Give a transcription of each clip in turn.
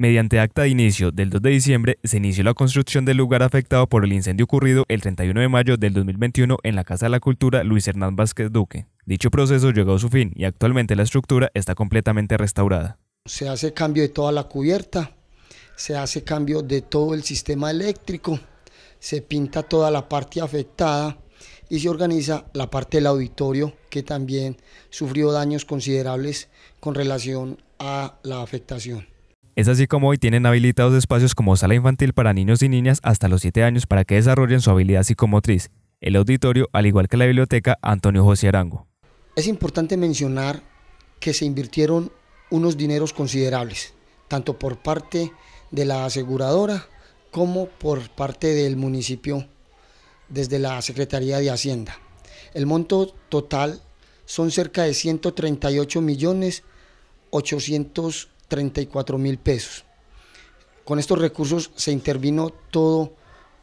Mediante acta de inicio del 2 de diciembre, se inició la construcción del lugar afectado por el incendio ocurrido el 31 de mayo del 2021 en la Casa de la Cultura Luis Hernán Vázquez Duque. Dicho proceso llegó a su fin y actualmente la estructura está completamente restaurada. Se hace cambio de toda la cubierta, se hace cambio de todo el sistema eléctrico, se pinta toda la parte afectada y se organiza la parte del auditorio que también sufrió daños considerables con relación a la afectación. Es así como hoy tienen habilitados espacios como sala infantil para niños y niñas hasta los 7 años para que desarrollen su habilidad psicomotriz. El auditorio, al igual que la biblioteca Antonio José Arango. Es importante mencionar que se invirtieron unos dineros considerables, tanto por parte de la aseguradora como por parte del municipio desde la Secretaría de Hacienda. El monto total son cerca de 138 millones 800 34 mil pesos. Con estos recursos se intervino todo,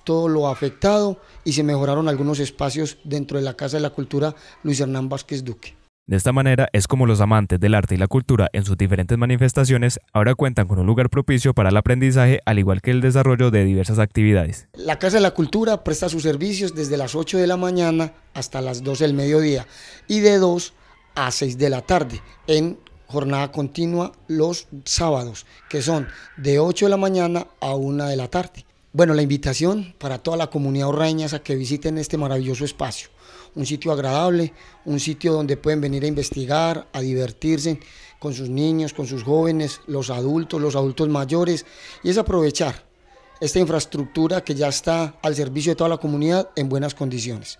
todo lo afectado y se mejoraron algunos espacios dentro de la Casa de la Cultura Luis Hernán Vázquez Duque. De esta manera es como los amantes del arte y la cultura en sus diferentes manifestaciones ahora cuentan con un lugar propicio para el aprendizaje, al igual que el desarrollo de diversas actividades. La Casa de la Cultura presta sus servicios desde las 8 de la mañana hasta las 12 del mediodía y de 2 a 6 de la tarde en jornada continua los sábados, que son de 8 de la mañana a 1 de la tarde. Bueno, la invitación para toda la comunidad es a que visiten este maravilloso espacio. Un sitio agradable, un sitio donde pueden venir a investigar, a divertirse con sus niños, con sus jóvenes, los adultos, los adultos mayores, y es aprovechar esta infraestructura que ya está al servicio de toda la comunidad en buenas condiciones.